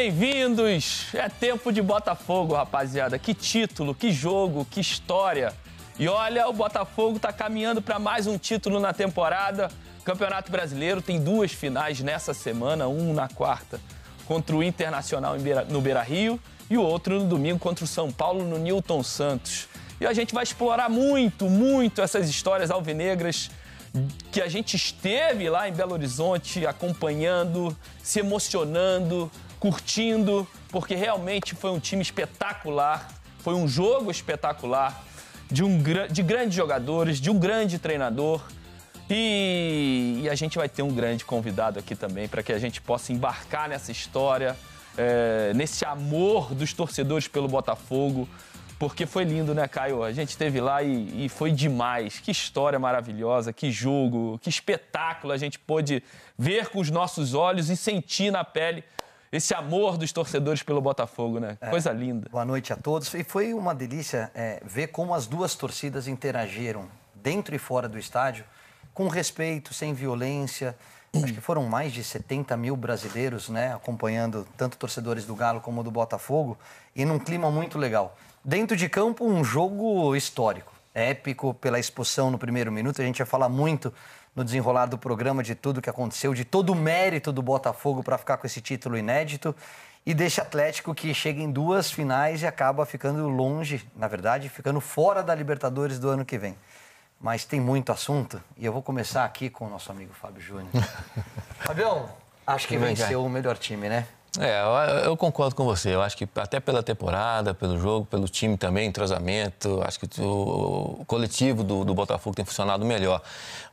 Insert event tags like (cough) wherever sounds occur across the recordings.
Bem-vindos! É tempo de Botafogo, rapaziada. Que título, que jogo, que história. E olha, o Botafogo está caminhando para mais um título na temporada. Campeonato Brasileiro tem duas finais nessa semana, um na quarta contra o Internacional no Beira-Rio e o outro no domingo contra o São Paulo no Newton Santos. E a gente vai explorar muito, muito essas histórias alvinegras que a gente esteve lá em Belo Horizonte acompanhando, se emocionando, curtindo, porque realmente foi um time espetacular, foi um jogo espetacular, de, um, de grandes jogadores, de um grande treinador. E, e a gente vai ter um grande convidado aqui também para que a gente possa embarcar nessa história, é, nesse amor dos torcedores pelo Botafogo, porque foi lindo, né, Caio? A gente esteve lá e, e, foi demais. Que história maravilhosa, que jogo, que espetáculo a gente pôde ver com os nossos olhos e sentir na pele esse amor dos torcedores pelo Botafogo, né? É. Coisa linda. Boa noite a todos. E foi uma delícia é, ver como as duas torcidas interagiram dentro e fora do estádio, com respeito, sem violência. Acho que foram mais de 70 mil brasileiros, né, acompanhando tanto torcedores do Galo como do Botafogo, e num clima muito legal. Dentro de campo, um jogo histórico, épico pela expulsão no primeiro minuto. A gente ia falar muito no desenrolar do programa de tudo que aconteceu, de todo o mérito do Botafogo para ficar com esse título inédito e deixa Atlético que chega em duas finais e acaba ficando longe, na verdade, ficando fora da Libertadores do ano que vem. Mas tem muito assunto e eu vou começar aqui com o nosso amigo Fábio Júnior. (laughs) Fabião, acho que venceu o melhor time, né? É, eu, eu, concordo com você. Eu acho que até pela temporada, pelo jogo, pelo time também, entrosamento, acho que o, o coletivo do, do Botafogo tem funcionado melhor.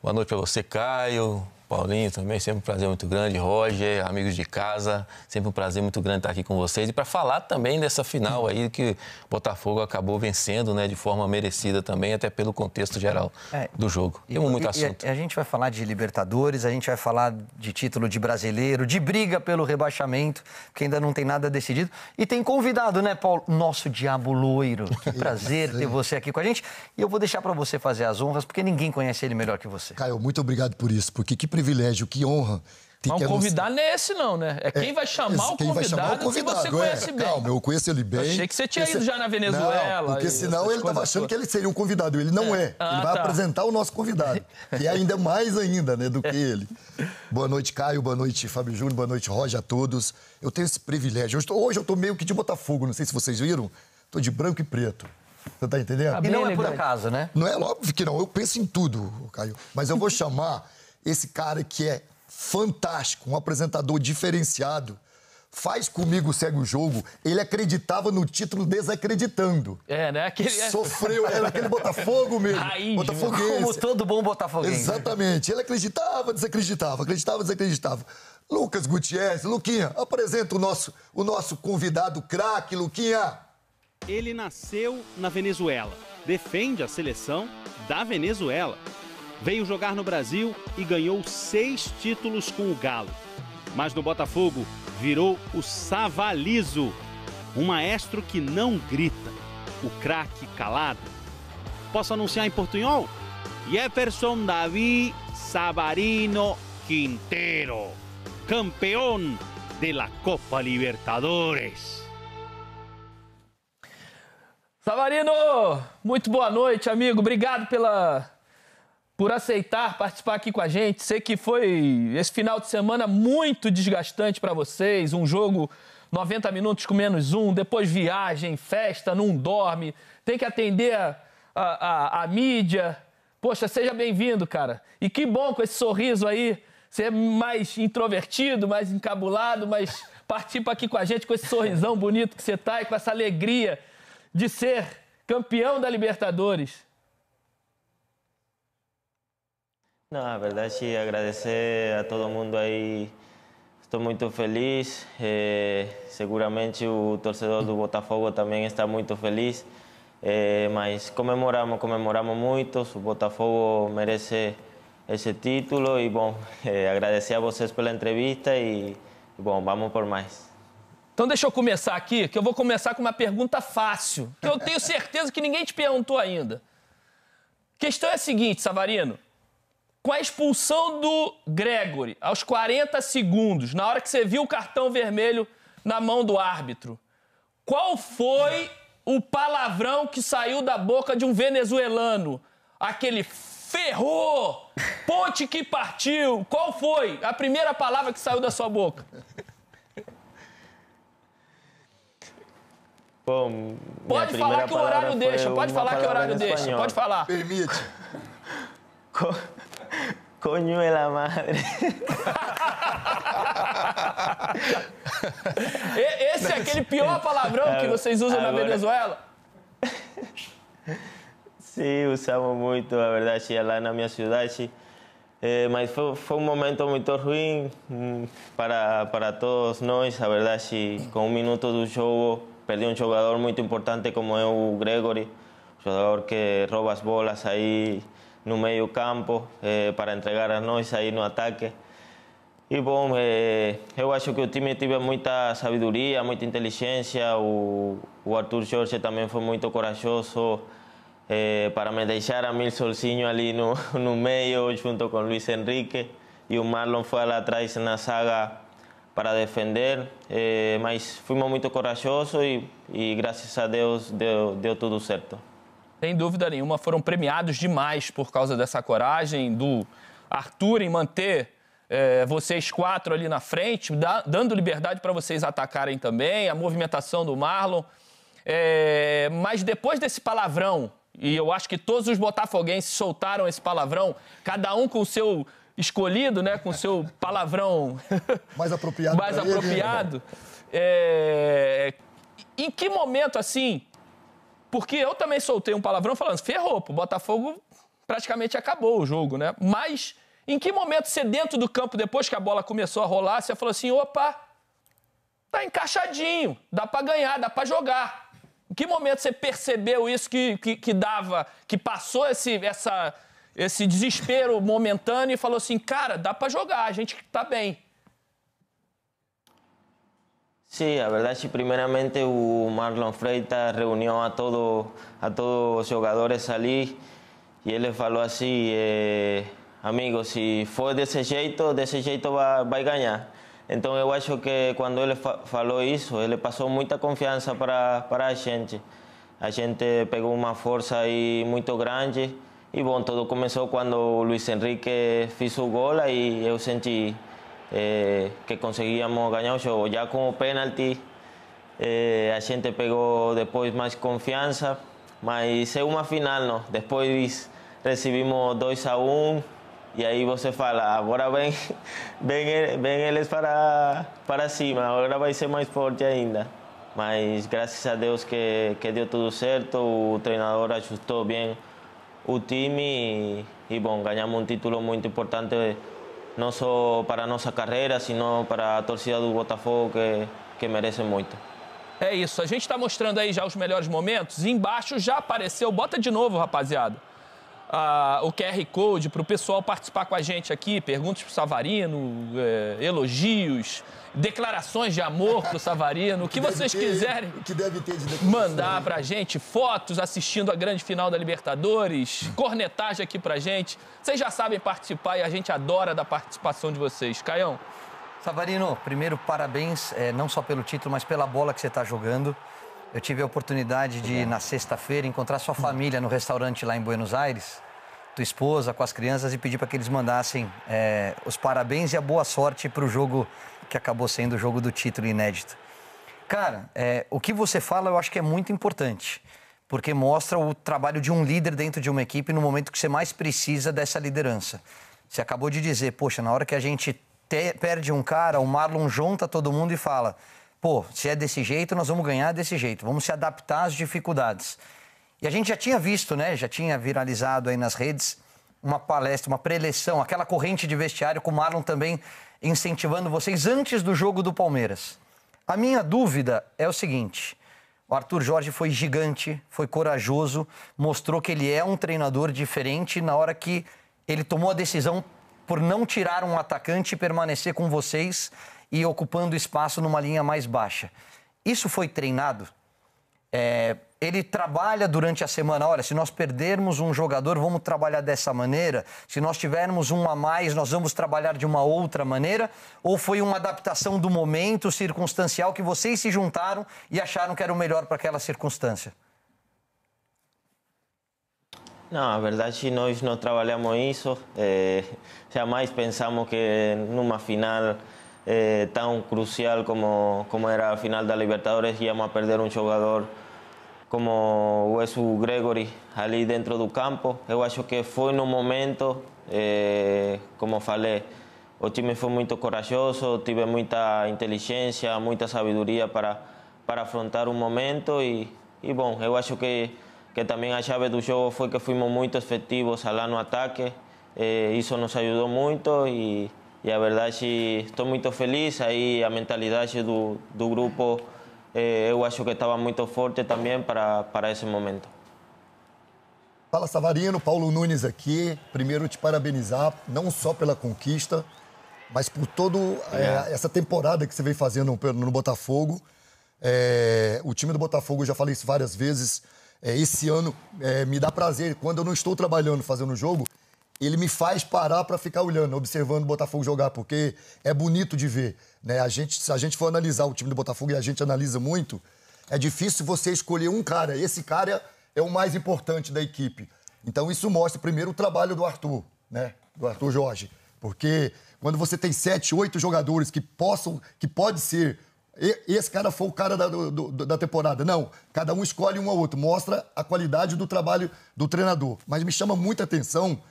Boa noite para você, Caio. Paulinho também, sempre um prazer muito grande. Roger, amigos de casa, sempre um prazer muito grande estar aqui com vocês. E para falar também dessa final aí que o Botafogo acabou vencendo, né, de forma merecida também, até pelo contexto geral é, do jogo. Temos e, muito assunto. A, a, gente vai falar de Libertadores, a gente vai falar de título de brasileiro, de briga pelo rebaixamento, que ainda não tem nada decidido. E tem convidado, né, Paulo? Nosso diabo loiro. Que prazer ter você aqui com a gente. E eu vou deixar para você fazer as honras, porque ninguém conhece ele melhor que você. Caio, muito obrigado por isso, porque que privilégio, que honra. Mas um convidado não é esse, não, né? É quem é, vai chamar, quem o, convidado vai chamar o convidado que você conhece é, bem. Calma, eu conheço ele bem. Eu achei que você tinha Esse... ido já na Venezuela. Não, porque senão ele estava achando que ele seria um convidado. Ele não é. é. Ah, ele vai tá. apresentar o nosso convidado. e é ainda mais ainda, né, do que é. ele. boa noite, Caio. Boa noite, Fábio Júnior. Boa noite, Roger, a todos. Eu tenho esse privilégio. Eu estou... hoje eu estou meio que de Botafogo, não sei se vocês viram. Estou de branco e preto. Você tá entendendo? Tá e não é por acaso, né? Não é óbvio que não. Eu penso em tudo, Caio. Mas eu vou chamar esse cara que é fantástico, um apresentador diferenciado, faz comigo segue o jogo, ele acreditava no título desacreditando. É, né? Aquele... É. Sofreu, era aquele Botafogo mesmo. (laughs) Raiz, botafoguense. Como todo bom Botafogo. Exatamente. Ele acreditava, desacreditava, acreditava, desacreditava. Lucas Gutierrez, Luquinha, apresenta o nosso, o nosso convidado craque, Luquinha. Ele nasceu na Venezuela, defende a seleção da Venezuela veio jogar no Brasil e ganhou seis títulos com o Galo. Mas no Botafogo virou o Savalizo, um maestro que não grita, o craque calado. Posso anunciar em portunhol? Jefferson Davi Savarino Quintero, campeão da Copa Libertadores. Savarino, muito boa noite, amigo. Obrigado pela por aceitar participar aqui com a gente. Sei que foi esse final de semana muito desgastante para vocês, um jogo 90 minutos com menos um, depois viagem, festa, não dorme, tem que atender a, a, a, a mídia. Poxa, seja bem-vindo, cara. E que bom com esse sorriso aí. Você é mais introvertido, mais encabulado, mas participa aqui com a gente com esse sorrisão bonito que você tá e com essa alegria de ser campeão da Libertadores. Não, verdade agradecer a todo mundo aí. Estou muito feliz. É, seguramente o torcedor do Botafogo também está muito feliz. É, eh, mas comemoramos, comemoramos muito. O Botafogo merece esse título e bom, é, agradecer a vocês pela entrevista e bom, vamos por mais. Então deixa eu começar aqui, que eu vou começar com uma pergunta fácil, que eu tenho certeza que ninguém te perguntou ainda. A questão é a seguinte, Savarino com a expulsão do Gregory, aos 40 segundos, na hora que você viu o cartão vermelho na mão do árbitro, qual foi o palavrão que saiu da boca de um venezuelano? Aquele ferrou, ponte que partiu. Qual foi a primeira palavra que saiu da sua boca? Bom, pode falar que o horário deixa, pode falar que o horário deixa, pode falar. Permite. Coño de la madre. Esse é aquele pior palavrão que vocês usam Agora... na Venezuela? Sim, usamos muito, a verdade, lá na minha cidade. É, mas foi, foi, um momento muito ruim hum, para, para todos nós, a verdade. Com um minuto do jogo, perdi um jogador muito importante como é o Gregory, um jogador que rouba as bolas aí no meio campo eh, para entregar a nós aí no ataque. E bom, eh, eu acho que o time teve muita sabedoria, muita inteligência. O, o Arthur Jorge também foi muito corajoso eh, para me deixar a mil solzinho ali no, (laughs) no meio, junto com Luiz Henrique. E o Marlon foi lá atrás na saga para defender. Eh, mas fomos muito corajosos e, e graças a Deus deu, deu tudo certo. Sem dúvida nenhuma, foram premiados demais por causa dessa coragem do Arthur em manter é, vocês quatro ali na frente, dando liberdade para vocês atacarem também, a movimentação do Marlon. É, mas depois desse palavrão, e eu acho que todos os botafoguenses soltaram esse palavrão, cada um com o seu escolhido, né, com o seu palavrão (laughs) mais apropriado. mais né? apropriado. Ele, é, em que momento assim porque eu também soltei um palavrão falando, ferrou, o Botafogo praticamente acabou o jogo, né? Mas em que momento você, dentro do campo, depois que a bola começou a rolar, você falou assim: opa, tá encaixadinho, dá para ganhar, dá para jogar. Em que momento você percebeu isso que, que, que, dava, que passou esse, essa, esse desespero momentâneo e falou assim: cara, dá para jogar, a gente tá bem. Sí, a verdade, primeiramente o uh, Marlon Freitas reunió a todo a todos os jogadores ali e ele falou así eh, amigo, se ese desse jeito, desse jeito vai, va ganhar. Entonces yo acho que cuando él faló falou isso, ele passou muita confiança para, para a gente. A gente pegó uma força aí muito grande y bueno, todo começou cuando Luis Enrique Henrique fez o gol e eu senti eh, que conseguíamos ganhar o jogo. Já com o pênalti, eh, a gente pegou depois mais confiança, mas é uma final, não. Depois recebimos 2 a 1 um, e aí você fala, agora vem, vem, vem eles para, para cima, agora vai ser mais forte ainda. Mas graças a Deus que, que deu tudo certo, o treinador ajustou bem o time e, e bom, ganhamos um título muito importante no só para a nossa carreira, sino para a torcida do Botafogo que, que merece muito. É isso, a gente está mostrando aí já os melhores momentos. Embaixo já apareceu, bota de novo, rapaziada o QR Code para o pessoal participar com a gente aqui. Perguntas para o Savarino, é, elogios, declarações de amor para o Savarino, o que, (laughs) vocês ter, quiserem. que deve ter de Mandar para a gente fotos assistindo a grande final da Libertadores, cornetagem aqui para a gente. Vocês já sabem participar e a gente adora da participação de vocês. Caião. Savarino, primeiro parabéns, é, não só pelo título, mas pela bola que você está jogando. Eu tive a oportunidade de, na sexta-feira, encontrar sua hum. família no restaurante lá em Buenos Aires, tua esposa, com as crianças, e pedir para que eles mandassem é, os parabéns e a boa sorte para o jogo que acabou sendo o jogo do título inédito. Cara, é, o que você fala eu acho que é muito importante, porque mostra o trabalho de um líder dentro de uma equipe no momento que você mais precisa dessa liderança. Você acabou de dizer, poxa, na hora que a gente te, perde um cara, o Marlon junta todo mundo e fala pô, se é desse jeito, nós vamos ganhar desse jeito, vamos se adaptar às dificuldades. E a gente já tinha visto, né? Já tinha viralizado aí nas redes uma palestra, uma preleção, aquela corrente de vestiário com o Marlon também incentivando vocês antes do jogo do Palmeiras. A minha dúvida é o seguinte: o Arthur Jorge foi gigante, foi corajoso, mostrou que ele é um treinador diferente na hora que ele tomou a decisão por não tirar um atacante e permanecer com vocês e ocupando espaço numa linha mais baixa. Isso foi treinado? É, ele trabalha durante a semana. Olha, se nós perdermos um jogador, vamos trabalhar dessa maneira. Se nós tivermos um a mais, nós vamos trabalhar de uma outra maneira. Ou foi uma adaptação do momento circunstancial que vocês se juntaram e acharam que era o melhor para aquela circunstância? Não, a verdade nós não trabalhamos isso. É, jamais pensamos que numa final Eh, tan crucial como, como era la final de la Libertadores, íbamos a perder un jugador... como Wesu Gregory ali dentro del campo. ...yo acho que fue en un momento, eh, como falei, o time fue muy corajoso, ...tuve mucha inteligencia, mucha sabiduría para, para afrontar un momento y... ...y bueno, eu acho que, que también a chave del juego fue que fuimos muy efectivos al no ataque, eh, nos ayudó mucho e e a verdade estou muito feliz. Aí a mentalidade do, do grupo eh, eu acho que estava muito forte também para, para esse momento. Fala Savarino, Paulo Nunes aqui. Primeiro te parabenizar, não só pela conquista, mas por toda é. é, essa temporada que você vem fazendo no Botafogo. É, o time do Botafogo, já falei isso várias vezes, eh, esse ano eh, me dá prazer. Quando eu não estou trabalhando, fazendo jogo, ele me faz parar para ficar olhando, observando o Botafogo jogar, porque é bonito de ver. Né? A gente, se a gente for analisar o time do Botafogo, e a gente analisa muito, é difícil você escolher um cara. Esse cara é o mais importante da equipe. Então isso mostra primeiro o trabalho do Arthur, né? Do Arthur Jorge. Porque quando você tem sete, oito jogadores que possam, que pode ser, esse cara foi o cara da, do, da temporada. Não, cada um escolhe um ao outro, mostra a qualidade do trabalho do treinador. Mas me chama muita atenção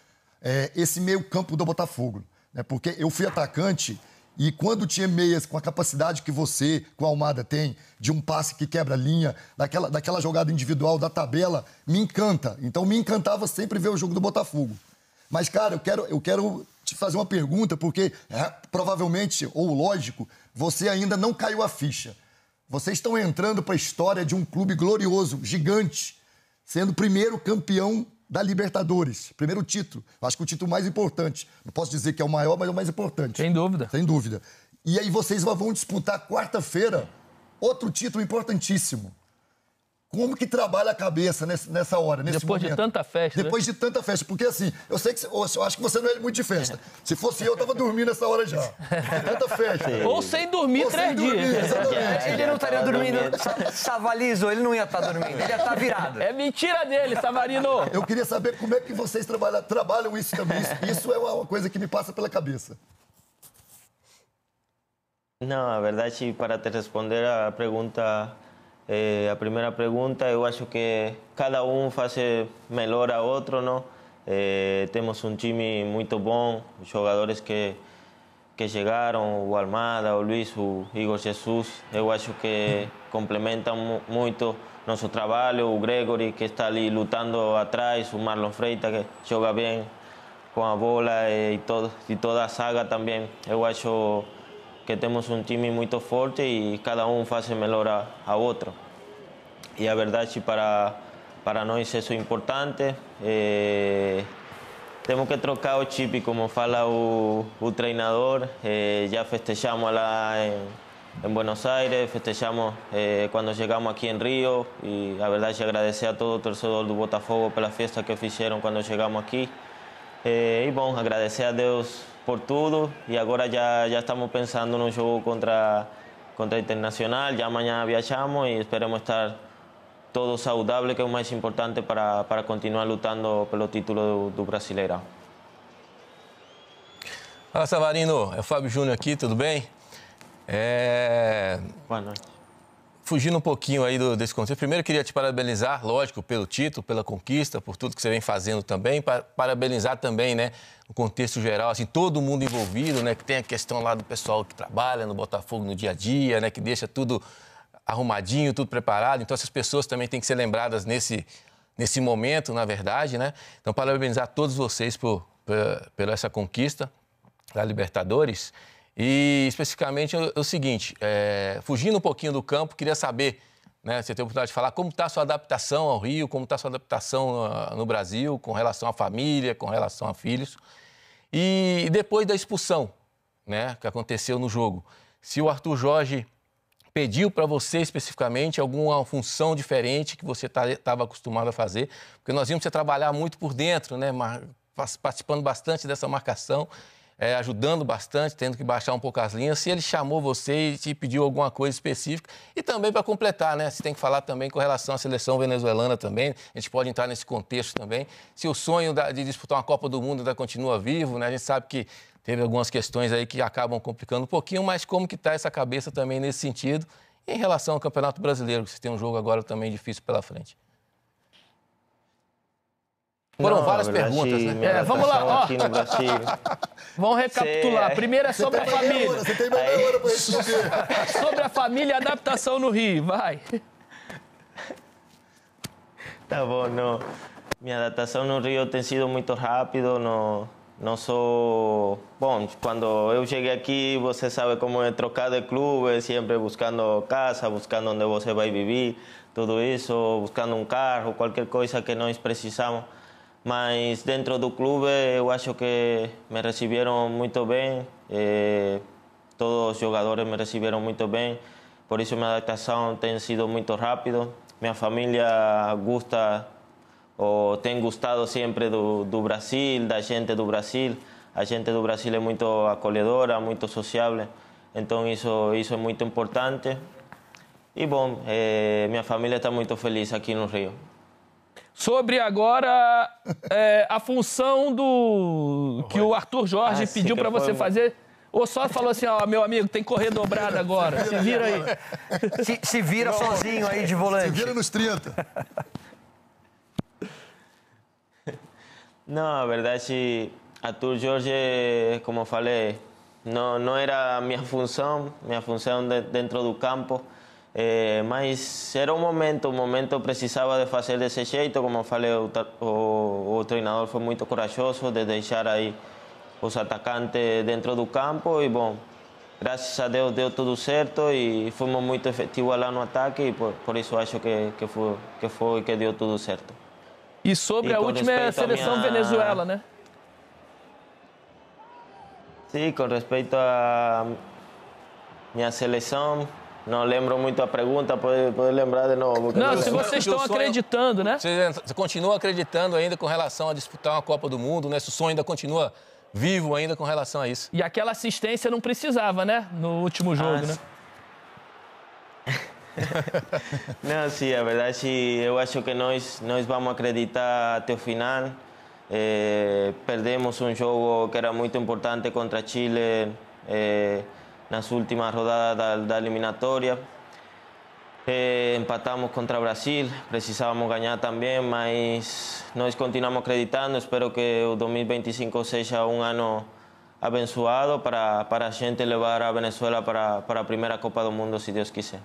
é, esse meio campo do Botafogo. Né? Porque eu fui atacante e quando tinha meias com a capacidade que você, com a Almada, tem, de um passe que quebra a linha, daquela, daquela jogada individual, da tabela, me encanta. Então me encantava sempre ver o jogo do Botafogo. Mas, cara, eu quero, eu quero te fazer uma pergunta, porque é, provavelmente, ou lógico, você ainda não caiu a ficha. Vocês estão entrando para a história de um clube glorioso, gigante, sendo o primeiro campeão da Libertadores. Primeiro título. Acho que o título mais importante. Não posso dizer que é o maior, mas é o mais importante. Sem dúvida. Sem dúvida. E aí vocês vão disputar quarta-feira outro título importantíssimo como que trabalha a cabeça nesse, nessa hora, nesse Depois momento. de tanta festa. Né? Depois né? de tanta festa. Porque assim, eu sei que. você, Eu acho que você não é muito de festa. (laughs) Se fosse eu, eu tava dormindo nessa hora já. Tanta festa. Ou sem dormir Ou três sem dias. Dormir, exatamente. Ele não estaria dormindo. Savalizo, ele não ia estar dormindo. Ele ia estar virado. É mentira dele, Savarino. Eu queria saber como é que vocês trabalham, trabalham isso também. Isso, isso é uma coisa que me passa pela cabeça. Não, a verdade, para te responder a pergunta. É, a primeira pergunta, eu acho que cada um faz melhor a outro, não? É, eh, temos um time muito bom, jogadores que que chegaram, o Almada, o Luiz, o Igor Jesus, eu acho que complementam muito nosso trabalho, o Gregory que está ali lutando atrás, o Marlon Freita que joga bem com a bola e, eh, todo, e toda a saga também. Eu acho que tenemos un time muy fuerte y cada uno hace mejor a, otro... ...y la verdad verdade para para nós eso importante. Eh, ...tenemos que trocar el chip, como fala el entrenador... treinador. Eh, ya festejamos en Buenos Aires, festejamos eh, cuando llegamos aquí en Río... ...y la verdad verdade agradecer a todo el torcedor del Botafogo ...por la fiesta que hicieron cuando llegamos aquí... ...y bueno, agradecer a Dios por todo, y ahora ya estamos pensando un show contra contra Internacional, ya mañana viajamos y esperemos estar todos saludable que es lo más importante para, para continuar por pelo título do, Brasileirão. Hola, Savarino, é Fábio Júnior aqui, tudo bem? fugindo um pouquinho aí do, desse contexto, primeiro queria te parabenizar, lógico, pelo título, pela conquista, por tudo que você vem fazendo também. parabenizar também, né, o contexto geral, assim, todo mundo envolvido, né, que tem a questão lá do pessoal que trabalha no Botafogo no dia a dia, né, que deixa tudo arrumadinho, tudo preparado. Então essas pessoas também têm que ser lembradas nesse nesse momento, na verdade, né? Então parabenizar todos vocês por, por pela essa conquista da Libertadores. E especificamente é o seguinte, é, fugindo um pouquinho do campo, queria saber, né, você tem a oportunidade de falar como está a sua adaptação ao Rio, como está a sua adaptação no, ah, no Brasil, com relação à família, com relação a filhos. E depois da expulsão, né, que aconteceu no jogo, se o Arthur Jorge pediu para você especificamente alguma função diferente que você estava tá, acostumado a fazer, porque nós vimos você trabalhar muito por dentro, né, participando bastante dessa marcação é, ajudando bastante, tendo que baixar um pouco as linhas, se ele chamou você e te pediu alguma coisa específica. E também para completar, né? Você tem que falar também com relação à seleção venezuelana também. A gente pode entrar nesse contexto também. Se o sonho da, de disputar uma Copa do Mundo ainda continua vivo, né? A gente sabe que teve algumas questões aí que acabam complicando um pouquinho, mas como que está essa cabeça também nesse sentido? E em relação ao Campeonato Brasileiro, que você tem um jogo agora também difícil pela frente. Foram não, várias perguntas, Brasil, né? É, vamos lá, ó, (laughs) Vamos recapitular. Primeiro é sobre a família. você tem meia pra responder. (laughs) sobre a família e adaptação no Rio, vai. Tá bom, não. Minha adaptação no Rio tem sido muito rápido, não, não sou... Bom, quando eu cheguei aqui, você sabe como é trocar de clube, sempre buscando casa, buscando onde você vai viver, tudo isso, buscando um carro, qualquer coisa que nós precisamos. Mas dentro do clube eu acho que me receberam muito bem, todos os jogadores me receberam muito bem, por isso minha adaptação tem sido muito rápida. Minha família gosta ou tem gostado sempre do, do Brasil, da gente do Brasil. A gente do Brasil é muito acolhedora, muito sociável, então isso, isso é muito importante. E bom, eh, minha família está muito feliz aqui no Rio. Sobre agora é, a função do que o Arthur Jorge ah, pediu para você fazer. Ou só falou assim, ó, meu amigo, tem que correr dobrado agora. Se vira aí. Se, se vira Não, sozinho aí de volante. Se vira nos 30. Não, a verdade, Arthur Jorge, como falei, não, não era a minha função, minha função de, dentro do campo. É, mas era o momento, o momento precisava de fazer desse jeito, como eu falei, o, o, o treinador foi muito corajoso de deixar aí os atacantes dentro do campo e bom, graças a Deus deu tudo certo e fomos muito efetivos lá no ataque e por, por isso acho que, que, foi, que foi que deu tudo certo. E sobre e a última seleção minha... Venezuela, né? Sim, com respeito à minha seleção, não lembro muito a pergunta, pode, lembrar de novo. Não, se vocês estão acreditando, né? Você, você continua acreditando ainda com relação a disputar uma Copa do Mundo, né? Se o sonho ainda continua vivo ainda com relação a isso. E aquela assistência não precisava, né? No último ah, jogo, ah, né? (laughs) não, sim, a verdade, é eu acho que nós, nós vamos acreditar até o final. É, perdemos um jogo que era muito importante contra Chile. É, nas últimas rodadas da, da eliminatoria. Eh, empatamos contra Brasil, precisávamos ganhar também, mas nós continuamos acreditando. Espero que o 2025 seja um ano abençoado para, para a gente levar a Venezuela para, para a primeira Copa do Mundo, se Deus quiser.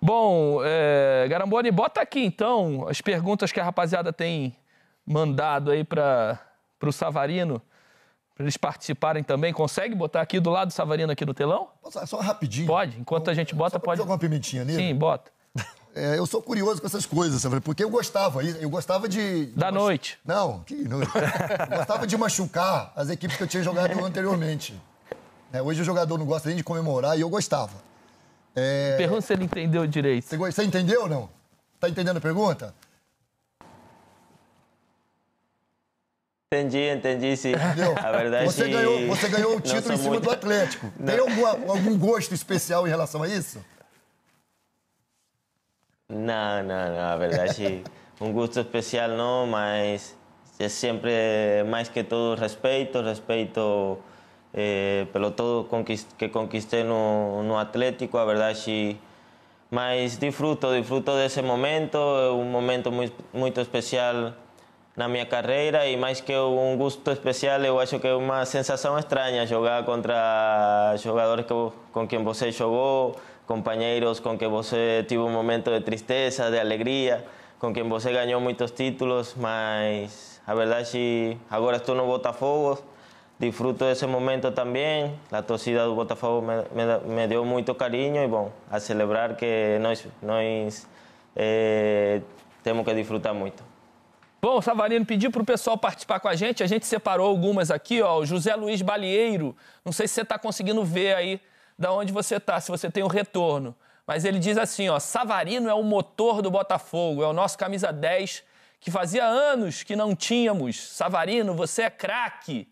Bom, é, Garamboni, bota aqui então as perguntas que a rapaziada tem mandado aí para o Savarino para eles participarem também. Consegue botar aqui do lado do Savarino aqui no telão? Posso, só rapidinho. Pode, enquanto eu, a gente bota, pode. Jogar uma pimentinha nele? Sim, bota. (laughs) É, eu sou curioso com essas coisas, sabe? Porque eu gostava, eu gostava de. de da machu... noite. Não, que noite. (laughs) eu gostava de machucar as equipes que eu tinha jogado anteriormente. É, hoje o jogador não gosta nem de comemorar e eu gostava. É... Pergunta se ele entendeu direito. Você, você entendeu ou não? Tá entendendo a pergunta? Entendi, entendi sim. Entendeu? A verdade é você, ganhou, você ganhou o título em cima muito... do Atlético. Tem alguma, algum gosto especial em relação a isso? Não, não, não. A verdade, é um gosto especial não, mas é sempre, mais que todo, respeito. Respeito eh, pelo todo que conquistei no, no Atlético. A verdade, é mas disfruto, disfruto desse momento. É um momento muito, muito especial. en mi carrera y e más que un gusto especial, yo creo que es una sensación extraña jogar contra jugadores con quien usted jugó compañeros con quien vos tuvo un momento de tristeza, de alegría con quien vos ganó muchos títulos, mas a si ahora estoy no Botafogo, disfruto de ese momento también la torcida de Botafogo me, dio mucho cariño y e, bueno, a celebrar que nós, eh, temos que disfrutar mucho Bom, Savarino, pediu para o pessoal participar com a gente. A gente separou algumas aqui, ó. O José Luiz Balieiro. Não sei se você está conseguindo ver aí da onde você está, se você tem o um retorno. Mas ele diz assim, ó. Savarino é o motor do Botafogo, é o nosso camisa 10, que fazia anos que não tínhamos. Savarino, você é craque.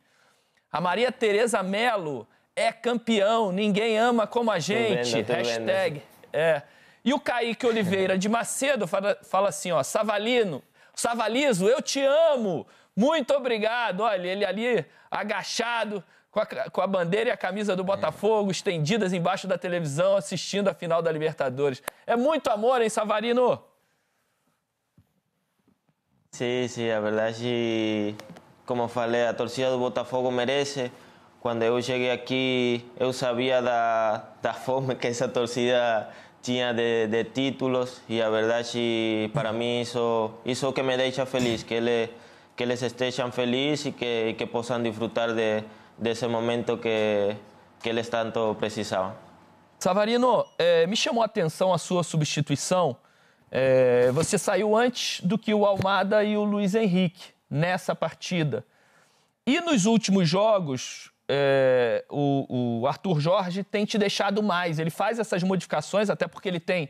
A Maria Tereza Melo é campeão, ninguém ama como a gente. Tô vendo, tô Hashtag. Vendo. É. E o Kaique Oliveira de Macedo fala, fala assim, ó. Savalino, Savalizo, eu te amo, muito obrigado. Olha, ele ali agachado, com a, com a, bandeira e a camisa do Botafogo estendidas embaixo da televisão, assistindo a final da Libertadores. É muito amor, hein, Savarino? Sim, sim, a verdade, como falei, a torcida do Botafogo merece. Quando eu cheguei aqui, eu sabia da, da (laughs) fome que essa torcida tinha de, de títulos e a verdade para mim isso isso é que me deixa feliz, que eles que eles estejam felizes e que, que possam desfrutar de, desse momento que, que eles tanto precisavam. Savarino, é, me chamou a atenção a sua substituição. É, você saiu antes do que o Almada e o Luiz Henrique nessa partida. E nos últimos jogos, é, o, o, Arthur Jorge tem te deixado mais. Ele faz essas modificações, até porque ele tem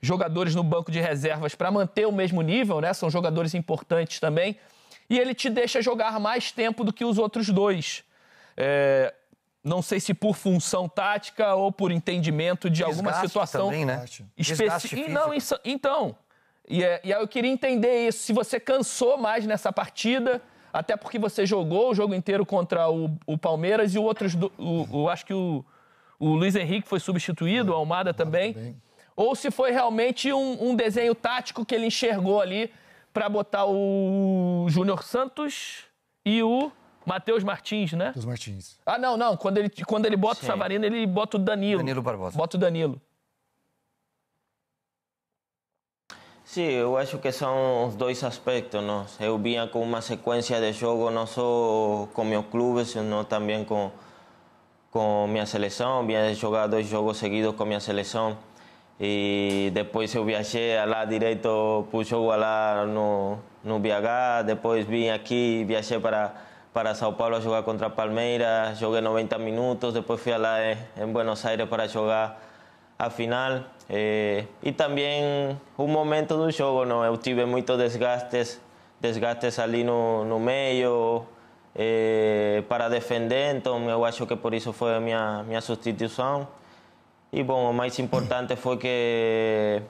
jogadores no banco de reservas para manter o mesmo nível, né? São jogadores importantes também. E ele te deixa jogar mais tempo do que os outros dois. É, não sei se por função tática ou por entendimento de Desgaste alguma situação também, né? específica. Não, então. E, é, e aí eu queria entender isso. Se você cansou mais nessa partida até porque você jogou o jogo inteiro contra o, o Palmeiras e outros do, o, o, acho que o, o Luiz Henrique foi substituído, o é, Almada também. também. Ou se foi realmente um, um desenho tático que ele enxergou ali para botar o Júnior Santos e o Matheus Martins, né? Matheus Martins. Ah, não, não. Quando ele, quando ele bota Sim. o Savarino, ele bota o Danilo. Danilo Barbosa. Bota o Danilo. Sim, eu acho que são os dois aspectos. Eu vinha com uma sequência de jogo, não só com meu clube, senão também com, com minha seleção. Vinha jogar dois jogos seguidos com minha seleção. E depois eu viajei lá direito para o jogo lá no, no BH. Depois vim aqui, viajei para, para São Paulo a jogar contra Palmeiras. Joguei 90 minutos. Depois fui lá em, em Buenos Aires para jogar a final. Eh, y también momento do jogo não eu tive muitos desgastes, desgastes ali no, no meio eh, para defender, então eu acho que por isso foi a minha, minha substituição. E bom, o mais importante foi que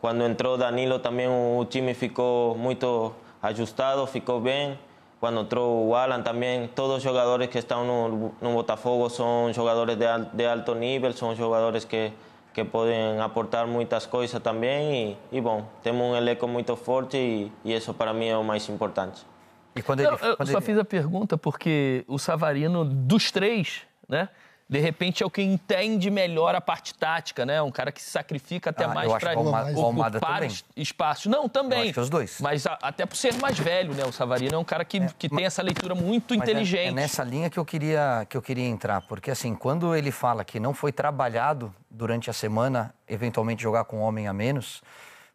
quando entrou Danilo também o time ficou muito ajustado, ficou bem. Quando entrou o Alan também, todos os jogadores que estão no, no Botafogo são jogadores de, de alto nível, são jogadores que que podem aportar muitas coisas também. E, e bom, temos um elenco muito forte e, e, isso para mim é o mais importante. E quando ele, eu, eu quando só ele... fiz a pergunta porque o Savarino, dos três, né? de repente é o que entende melhor a parte tática, né? Um cara que se sacrifica até ah, mais para ocupar espaço Não, também. É os dois. Mas a, até por ser mais velho, né? O Savarino é um cara que, é, que mas, tem essa leitura muito inteligente. É, é nessa linha que eu queria que eu queria entrar, porque assim, quando ele fala que não foi trabalhado durante a semana, eventualmente jogar com um homem a menos,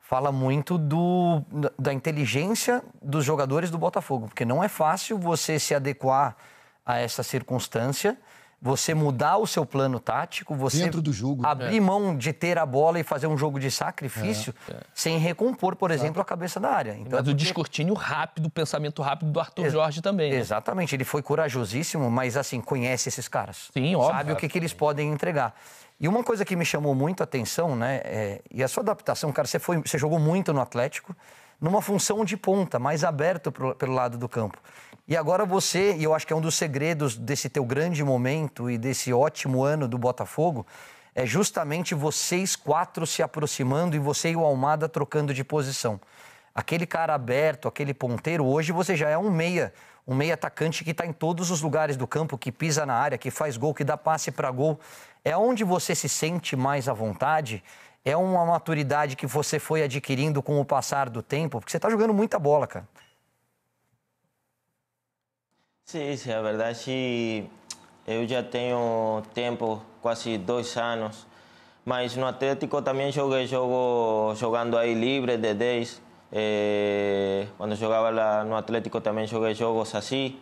fala muito do, da inteligência dos jogadores do Botafogo, porque não é fácil você se adequar a essa circunstância você mudar o seu plano tático, você Dentro do jogo, abrir é. mão de ter a bola e fazer um jogo de sacrifício é, é. sem recompor, por exemplo, a cabeça da área. Então, mas o descortinho rápido, o pensamento rápido do Arthur Ex Jorge também. Né? Exatamente, ele foi corajosíssimo, mas assim, conhece esses caras. Sim, óbvio. Sabe o que, que eles podem entregar. E uma coisa que me chamou muito a atenção, né, é, e a sua adaptação, cara, você, foi, você jogou muito no Atlético, numa função de ponta, mais aberto pro, pelo lado do campo. E agora você, e eu acho que é um dos segredos desse teu grande momento e desse ótimo ano do Botafogo, é justamente vocês quatro se aproximando e você e o Almada trocando de posição. Aquele cara aberto, aquele ponteiro, hoje você já é um meia, um meia atacante que está em todos os lugares do campo, que pisa na área, que faz gol, que dá passe para gol. É onde você se sente mais à vontade? É uma maturidade que você foi adquirindo com o passar do tempo? Porque você está jogando muita bola, cara. sí la verdad verdad verdade yo ya tengo tiempo casi dos años Mas no Atlético también jugué juegos jugando ahí libre de 10. Eh, cuando jugaba en no Atlético también jugué juegos así.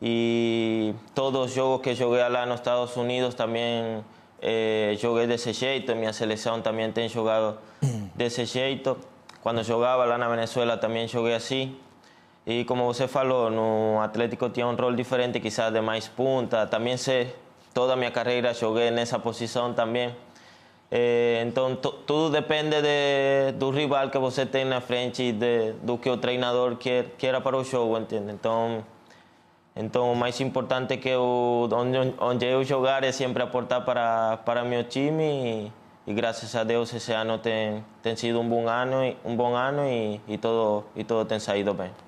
Y todos los juegos que jugué allá en Estados Unidos también eh, de ese jeito. mi selección también também jugado de ese jeito. Cuando jugaba lá en Venezuela también jugué así. Y como você falou, no Atlético tiene un rol diferente, quizás de más punta. También sé, toda mi carrera jugué en esa posición también. Eh, entonces então, depende de, do rival que você tem na frente y de, do que o treinador quer, para el jogo, entiende. Então, entonces o importante que eu, onde, onde eu aportar para, para meu time. y gracias a Dios ese año tem sido un buen año, un buen año y, todo y todo salido bien.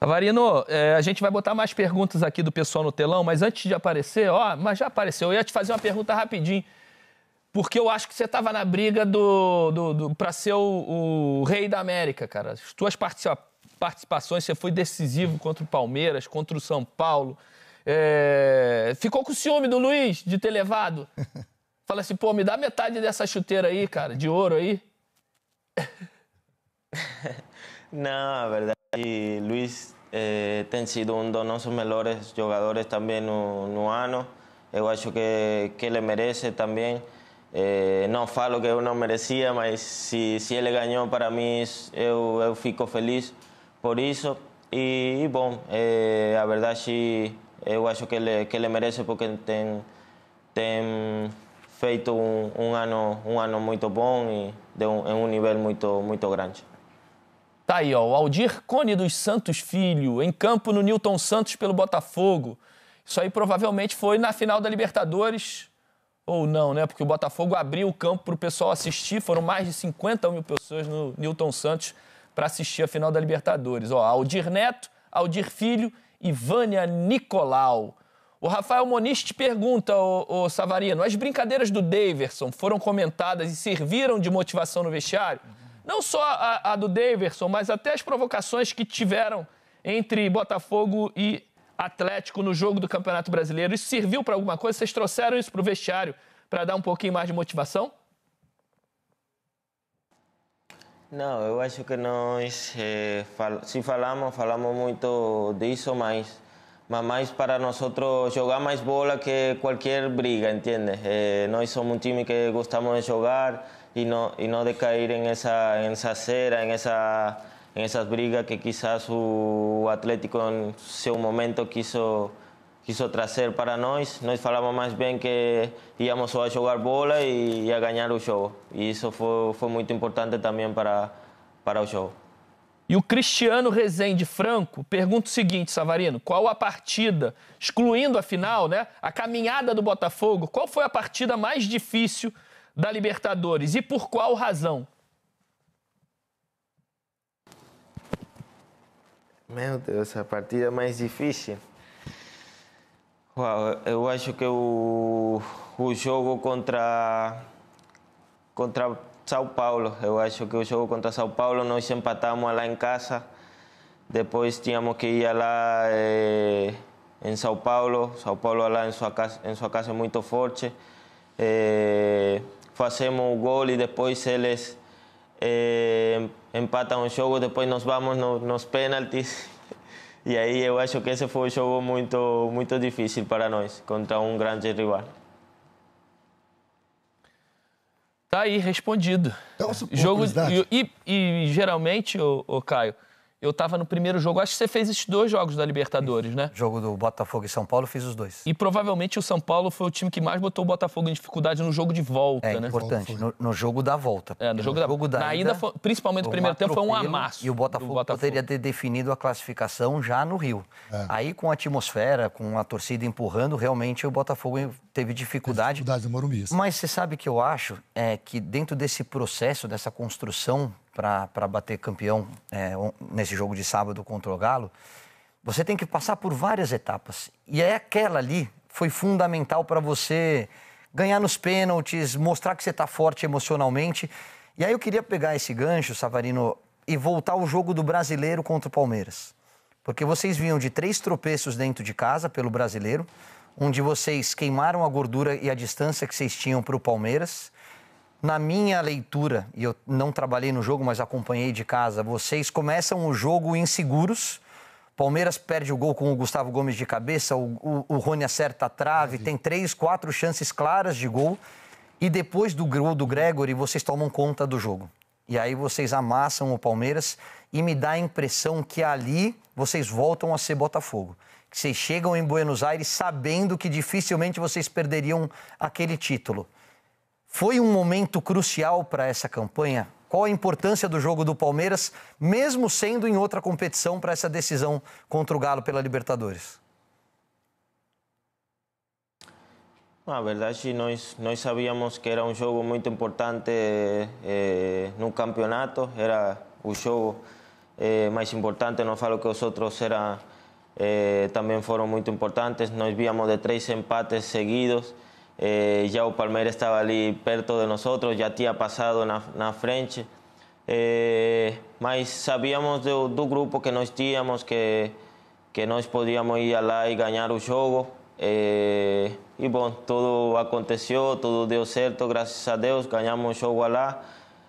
Avarino, é, a gente vai botar mais perguntas aqui do pessoal no telão, mas antes de aparecer, ó, mas já apareceu. Eu ia te fazer uma pergunta rapidinho, porque eu acho que você estava na briga do, do, do para ser o, o, rei da América, cara. As tuas participações, você foi decisivo contra o Palmeiras, contra o São Paulo. É, ficou com ciúme do Luiz de ter levado? (laughs) Fala assim, pô, me dá metade dessa chuteira aí, cara, de ouro aí. (laughs) Não, é verdade. Y Luis eh, ten sido uno de nuestros mejores jugadores también no, ano. Eu acho que, que merece también eh, no não falo que uno merecía pero si se, ganó para mí yo fico feliz por eso y bueno eh, la verdad sí verdade eu que le que le merece porque ten ten feito un muy ano, un ano muito bom e un grande. Tá aí, ó, o Aldir Cone dos Santos Filho, em campo no Newton Santos pelo Botafogo. Isso aí provavelmente foi na final da Libertadores, ou não, né? Porque o Botafogo abriu o campo para o pessoal assistir, foram mais de 50 mil pessoas no Newton Santos para assistir a final da Libertadores. Ó, Aldir Neto, Aldir Filho e Vânia Nicolau. O Rafael Moniz te pergunta, ô, ô Savarino, as brincadeiras do Daverson foram comentadas e serviram de motivação no vestiário? Não só a, a do Daverson, mas até as provocações que tiveram entre Botafogo e Atlético no jogo do Campeonato Brasileiro. Isso serviu para alguma coisa? Vocês trouxeram isso para o vestiário para dar um pouquinho mais de motivação? Não, eu acho que nós, eh, fal se falamos, falamos muito disso, mas, mas mais para nós jogar mais bola que qualquer briga, entende? Eh, nós somos um time que gostamos de jogar, y no, y no decaer en esa, en esa cera en, esa, en esas brigas que quizás su Atlético en seu momento quiso quiso trazer para nós. Nós falávamos mais bem que íamos só a jogar bola e, a ganhar o jogo. E isso foi, foi muito importante também para, para o jogo. E o Cristiano Rezende Franco pergunta o seguinte, Savarino: qual a partida, excluindo a final, né, a caminhada do Botafogo, qual foi a partida mais difícil da Libertadores e por qual razão? Meu Deus, a partida mais difícil. Uau, eu acho que o, o jogo contra contra São Paulo, eu acho que o jogo contra São Paulo nós empatamos lá em casa. Depois tínhamos que ir lá eh, em São Paulo. São Paulo lá em sua casa, em sua casa é muito forte. Eh, fazemos o gol e depois eles eh, empatam o jogo, depois nós vamos no, nos pênaltis. E aí eu eh, acho que esse foi um jogo muito, muito difícil para nós, contra um grande rival. Tá aí, respondido. Então, jogo né? e, e, e, geralmente, o, o Caio, eu estava no primeiro jogo, acho que você fez esses dois jogos da Libertadores, né? Jogo do Botafogo e São Paulo, fiz os dois. E provavelmente o São Paulo foi o time que mais botou o Botafogo em dificuldade no jogo de volta, é, né? importante, no, no, jogo da volta. É, no jogo, no da, jogo da, ida, principalmente no primeiro tempo, foi um amasso. E o Botafogo, Botafogo, poderia ter definido a classificação já no Rio. É. Aí, com a atmosfera, com a torcida empurrando, realmente o Botafogo teve dificuldade. Teve dificuldade no Morumbi. Mas você sabe que eu acho é, que dentro desse processo, dessa construção para bater campeão é, nesse jogo de sábado contra o Galo, você tem que passar por várias etapas. E é aquela ali foi fundamental para você ganhar nos pênaltis, mostrar que você está forte emocionalmente. E aí eu queria pegar esse gancho, Savarino, e voltar ao jogo do brasileiro contra o Palmeiras. Porque vocês vinham de três tropeços dentro de casa pelo brasileiro, onde vocês queimaram a gordura e a distância que vocês tinham para o Palmeiras. Na minha leitura, e eu não trabalhei no jogo, mas acompanhei de casa, vocês começam o jogo inseguros. Palmeiras perde o gol com o Gustavo Gomes de cabeça, o, o, o Rony acerta a trave, tem três, quatro chances claras de gol. E depois do gol do Gregory, vocês tomam conta do jogo. E aí vocês amassam o Palmeiras e me dá a impressão que ali vocês voltam a ser Botafogo. Que vocês chegam em Buenos Aires sabendo que dificilmente vocês perderiam aquele título. Foi um momento crucial para essa campanha? Qual a importância do jogo do Palmeiras, mesmo sendo em outra competição, para essa decisão contra o Galo pela Libertadores? verdade é que nós sabíamos que era um jogo muito importante eh, campeonato, era o jogo eh, importante, não falo que os outros era, eh, también fueron importantes, Nós víamos de três empates seguidos. Eh, ya O Palmeiras estaba ali perto de nosotros, ya tinha pasado na, na frente. Eh, sabíamos do, do, grupo que nós tínhamos, que, que nós podíamos ir a la y o jogo. Eh, e todo todo aconteceu, todo deu certo, gracias a Deus, ganamos o jogo lá.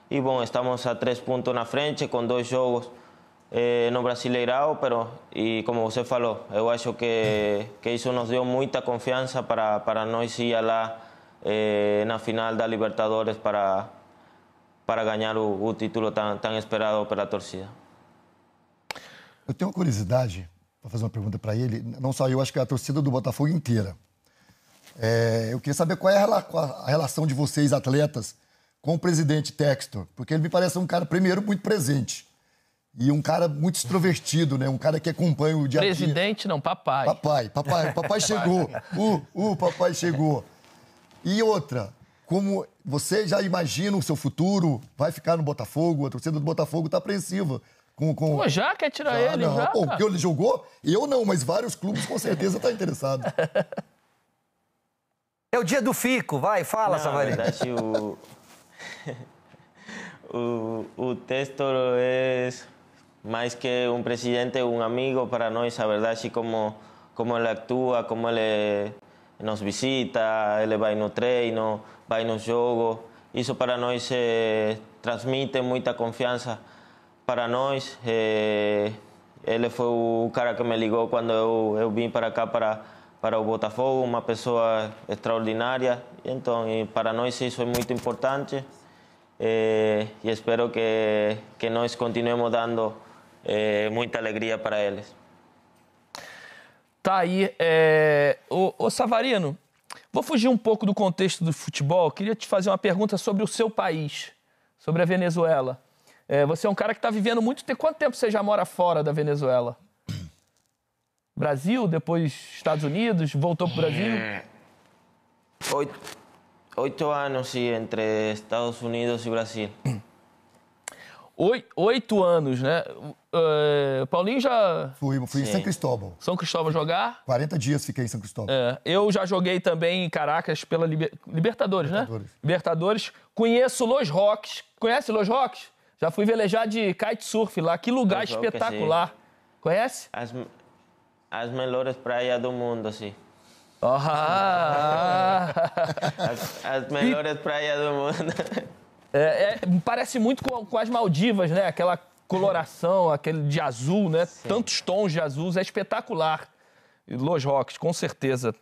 E estamos a tres puntos na frente con dos jogos. eh, no Brasileirão, pero e como você falou, eu acho que que isso nos deu muita confiança para para nós ir lá eh, na final da Libertadores para para ganhar o, o título tão, tão esperado pela torcida. Eu tenho uma curiosidade para fazer uma pergunta para ele. Não só eu, acho que é a torcida do Botafogo inteira. É, eu queria saber qual é a relação de vocês, atletas, com o presidente Textor, porque ele me parece um cara, primeiro, muito presente e um cara muito extrovertido, né? Um cara que acompanha o dia a dia. Presidente não, papai. Papai, papai, papai chegou. O uh, uh, papai chegou. E outra, como você já imagina o seu futuro, vai ficar no Botafogo, a torcida do Botafogo está apreensiva. Com, com... Pô, já quer tirar já, ele, não. já. Pô, porque ele jogou, eu não, mas vários clubes com certeza estão tá interessados. É o dia do fico, vai, fala, não, Savari. Na verdade, o... (laughs) o, o texto é más que un presidente, un amigo para nosotros, la verdad, así como, como él actúa, como él eh, nos visita, él va vai no treino, en no jogo. ...eso para nosotros transmite mucha confianza... para nosotros... Eh, ...él fue foi cara que me ligó cuando yo vine para acá, para, para o Botafogo, uma pessoa extraordinaria... ...entonces, para nosotros eso es muy importante. Eh, ...y espero que, que nós continuemos dando é, muita alegria para eles. Tá aí, é... ô, ô Savarino, vou fugir um pouco do contexto do futebol, queria te fazer uma pergunta sobre o seu país, sobre a Venezuela. É, você é um cara que está vivendo muito tempo. Quanto tempo você já mora fora da Venezuela? (clears throat) Brasil, depois Estados Unidos, voltou para o Brasil? É, oito, oito anos, sim, entre Estados Unidos e Brasil. (clears throat) Oito anos, né? Uh, Paulinho já. Fui, fui em São Cristóvão. São Cristóvão jogar? 40 dias fiquei em São Cristóvão. É, eu já joguei também em Caracas pela Liber... Libertadores, né? Libertadores, né? Libertadores. Conheço Los Roques. Conhece Los Roques? Já fui velejar de kitesurf lá. Que lugar Los espetacular. Conhece? As, as melhores praias do mundo, sim. Oh. Ah! as, as melhores praias do mundo. (laughs) É, é, parece muito com, com, as Maldivas, né? Aquela coloração, aquele de azul, né? Sim. Tantos tons de azuis, é espetacular. Los Roques, com certeza.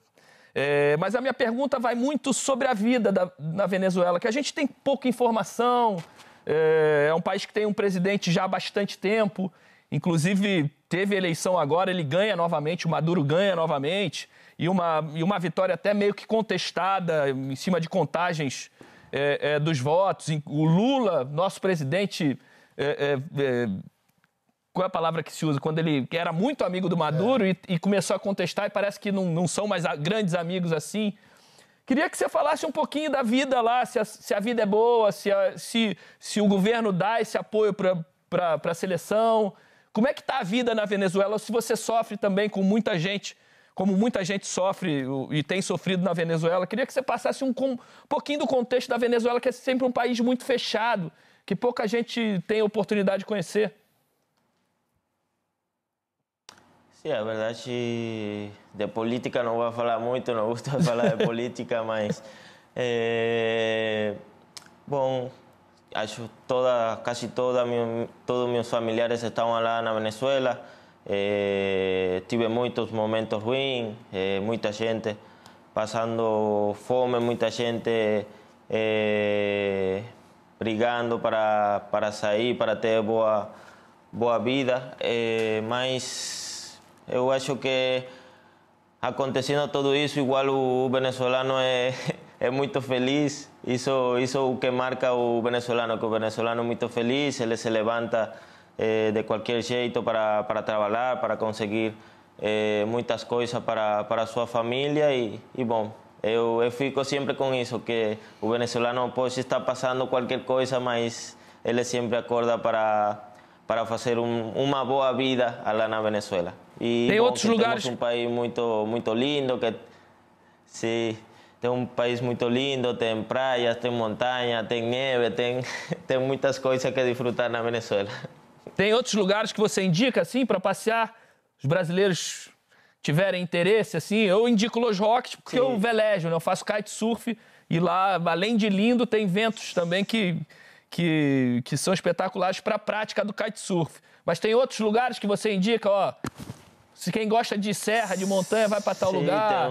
É, mas a minha pergunta vai muito sobre a vida da, na Venezuela, que a gente tem pouca informação, é, é um país que tem um presidente já há bastante tempo, inclusive teve eleição agora, ele ganha novamente, o Maduro ganha novamente, e uma, e uma vitória até meio que contestada, em cima de contagens é, é, dos votos. O Lula, nosso presidente. É, é, é, qual é a palavra que se usa? Quando ele era muito amigo do Maduro é. e, e, começou a contestar, e parece que não, não são mais grandes amigos assim. Queria que você falasse um pouquinho da vida lá, se a, se a vida é boa, se, a, se, se o governo dá esse apoio para a seleção. Como é que está a vida na Venezuela? Se você sofre também com muita gente como muita gente sofre e tem sofrido na Venezuela. Queria que você passasse um, um pouquinho do contexto da Venezuela, que é sempre um país muito fechado, que pouca gente tem oportunidade de conhecer. Sim, a verdade, de política não vou falar muito, não gosto de (laughs) falar de política, mas. É, eh, bom, acho toda, casi todos meus familiares estavam lá na Venezuela. Eh, tive muitos momentos ruins, eh, muita gente passando fome, muita gente eh, brigando para, para sair, para ter boa, boa vida. Eh, mas eu acho que acontecendo tudo isso, igual o, o venezuelano é, (laughs) é muito feliz. Isso, isso é o que marca o venezuelano, que o venezuelano é muito feliz, ele se levanta Eh, de cualquier jeito para, trabajar, para conseguir eh, muchas cosas para, su familia. Y e, bueno, yo bom, fico siempre con eso que el venezolano pode estar pasando cualquier cosa, mas él siempre acorda para, para fazer um, uma boa vida allá na Venezuela. Y e tem um país muy lindo, que sí Tem um país muy lindo, tem praias, tem montanha, tem neve, tem, (laughs) tem muitas coisas que disfrutar na Venezuela. Tem outros lugares que você indica, assim, para passear? Os brasileiros tiverem interesse, assim, eu indico Los Roques porque Sim. eu velejo, né? Eu faço kitesurf e lá, além de lindo, tem ventos também que, que, que são espetaculares para a prática do kitesurf. Mas tem outros lugares que você indica, ó... Se quem gosta de serra, de montanha, vai para tal Sim, lugar.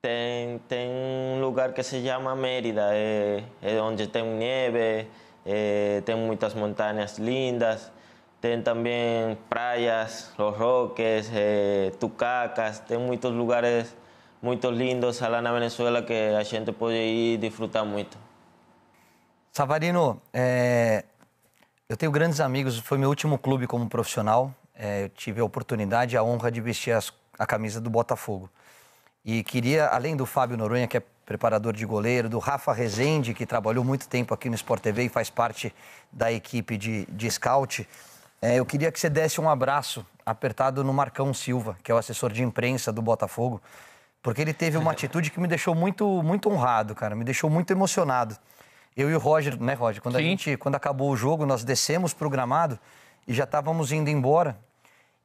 Tem, tem, um lugar que se chama Mérida, é, é onde tem neve, eh, tem muitas montanhas lindas, tem também praias, Los Roques, eh, Tucacas, tem muitos lugares muito lindos lá na Venezuela que a gente pode ir desfrutar muito. Savarino, é, eu tenho grandes amigos, foi meu último clube como profissional, eu tive a oportunidade e a honra de vestir as, a camisa do Botafogo. E queria, além do Fábio Noronha, que é preparador de goleiro, do Rafa Rezende, que trabalhou muito tempo aqui no Sport TV e faz parte da equipe de, de scout. É, eu queria que você desse um abraço apertado no Marcão Silva, que é o assessor de imprensa do Botafogo, porque ele teve uma (laughs) atitude que me deixou muito, muito honrado, cara, me deixou muito emocionado. Eu e o Roger, né, Roger? Quando, a gente, quando acabou o jogo, nós descemos para o gramado e já estávamos indo embora.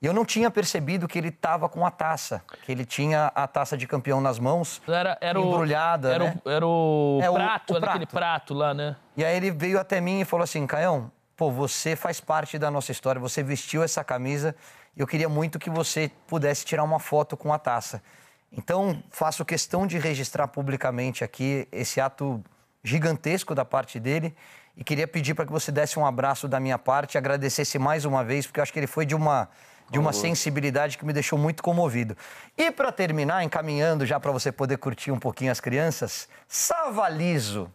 E eu não tinha percebido que ele estava com a taça, que ele tinha a taça de campeão nas mãos, então era, era embrulhada, o, era, né? o, era o é, prato, o, era prato. aquele prato lá, né? E aí ele veio até mim e falou assim, Caião, pô, você faz parte da nossa história, você vestiu essa camisa, eu queria muito que você pudesse tirar uma foto com a taça. Então, faço questão de registrar publicamente aqui esse ato gigantesco da parte dele e queria pedir para que você desse um abraço da minha parte, agradecesse mais uma vez, porque eu acho que ele foi de uma de uma sensibilidade que me deixou muito comovido. E para terminar, encaminhando já para você poder curtir um pouquinho as crianças, savalizo.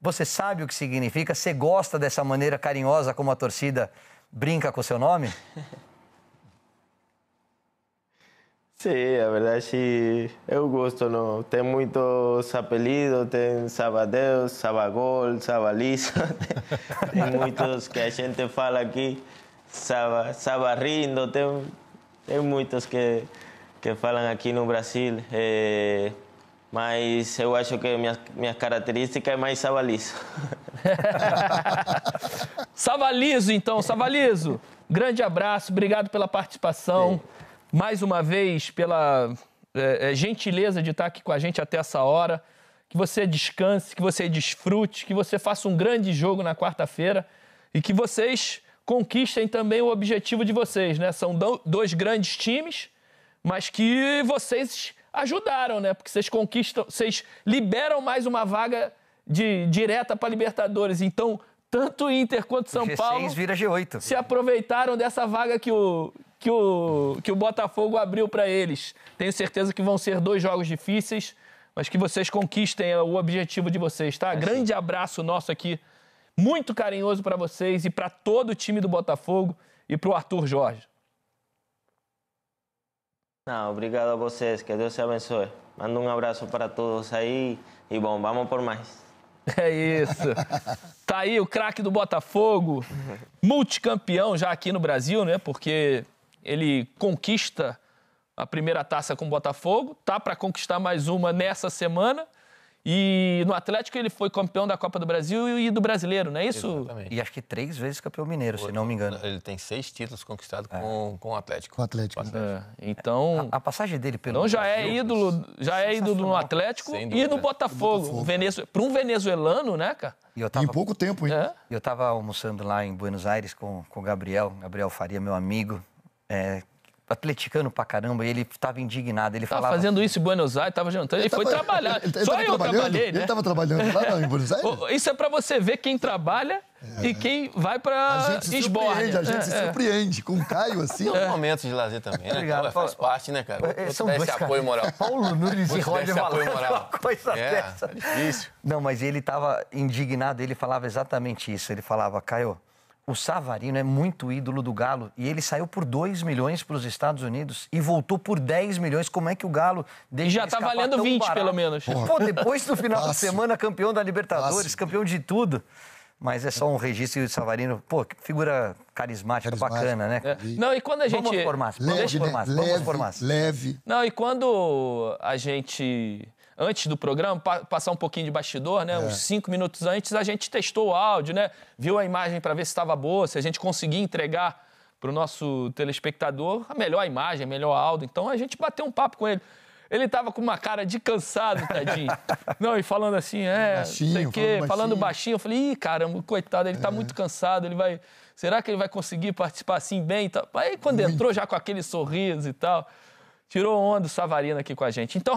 Você sabe o que significa? Você gosta dessa maneira carinhosa como a torcida brinca com o seu nome? Sim, (laughs) a verdade eu gosto, não. Tem muitos apelidos, tem Sabadeus, Sabagol, Sabalisa, (laughs) tem muitos que a gente fala aqui. Saba, Saba Rindo, tem, tem muitos que, que falam aqui no Brasil, é, mas eu acho que minha, minha característica é mais sabalizo. (laughs) sabalizo, então, sabalizo. Grande abraço, obrigado pela participação. Mais uma vez, pela é, gentileza de estar aqui com a gente até essa hora. Que você descanse, que você desfrute, que você faça um grande jogo na quarta-feira e que vocês conquistem também o objetivo de vocês, né? São dois grandes times, mas que vocês ajudaram, né? Porque vocês conquistam, vocês liberam mais uma vaga de direta para Libertadores. Então, tanto Inter quanto São G6 Paulo vira G8. se aproveitaram dessa vaga que o, que o, que o Botafogo abriu para eles. Tenho certeza que vão ser dois jogos difíceis, mas que vocês conquistem o objetivo de vocês, tá? É Grande sim. abraço nosso aqui muito carinhoso para vocês e para todo o time do Botafogo e para o Arthur Jorge. Não, obrigado a vocês, que Deus te abençoe. Manda um abraço para todos aí e bom, vamos por mais. (laughs) É isso. Tá aí o craque do Botafogo, (laughs) multicampeão já aqui no Brasil, né? Porque ele conquista a primeira taça com o Botafogo, tá para conquistar mais uma nessa semana e no Atlético ele foi campeão da Copa do Brasil e do Brasileiro, não é isso? Exatamente. E acho que três vezes campeão mineiro, se não me engano. Ele tem seis títulos conquistados é. com, com o Atlético. Com o Atlético. Com o né? Atlético. É. Então. A, a, passagem dele pelo. Então já é ídolo, já é ídolo no Atlético e no Botafogo. Botafogo. Né? Venezu... Para um venezuelano, né, cara? E eu tava... Em pouco tempo, hein? É. Eu estava almoçando lá em Buenos Aires com o Gabriel, Gabriel Faria, meu amigo. É, atleticano pra caramba, e ele tava indignado. Ele tava falava... fazendo assim isso em Buenos Aires, tava jantando, ele, ele foi tava... trabalhar. Ele, ele Só eu trabalhei, né? Ele tava trabalhando lá em Buenos (laughs) Aires? Isso é pra você ver quem trabalha é. e quem vai pra A gente se surpreende, né? a gente é, se é. surpreende. Com o Caio, (laughs) assim... É. momento de lazer também, né? Obrigado, tá Faz parte, né, cara? São dois, esse cara. apoio moral. (laughs) Paulo Nunes e Roger Valente, uma coisa é, dessa. Tá difícil. Não, mas ele tava indignado, ele falava exatamente isso. Ele falava, Caio... O Savarino é muito ídolo do Galo e ele saiu por 2 milhões para os Estados Unidos e voltou por 10 milhões. Como é que o Galo deixa e já está valendo 20 barato? pelo menos. Porra. Pô, depois do final Fácil. de semana campeão da Libertadores, Fácil. campeão de tudo. Mas é só um registro e o Savarino, pô, figura carismática, carismática bacana, né? É. Não, e quando a gente. Vamos né? formar, leve, vamos formar, né? vamos formar. Leve, leve. Não, e quando a gente antes do programa, pa passar um pouquinho de bastidor, né? É. Uns cinco minutos antes, a gente testou o áudio, né? Viu a imagem para ver se estava boa, se a gente conseguia entregar para o nosso telespectador a melhor imagem, a melhor áudio. Então a gente bateu um papo com ele. Ele tava com uma cara de cansado, tadinho. (laughs) Não, e falando assim, é, baixinho, sei o quê, falando baixinho. falando baixinho. Eu falei, ih, caramba, coitado, ele tá é. muito cansado, ele vai. Será que ele vai conseguir participar assim bem? Aí quando muito. entrou já com aquele sorriso e tal, tirou onda o Savarino aqui com a gente. Então,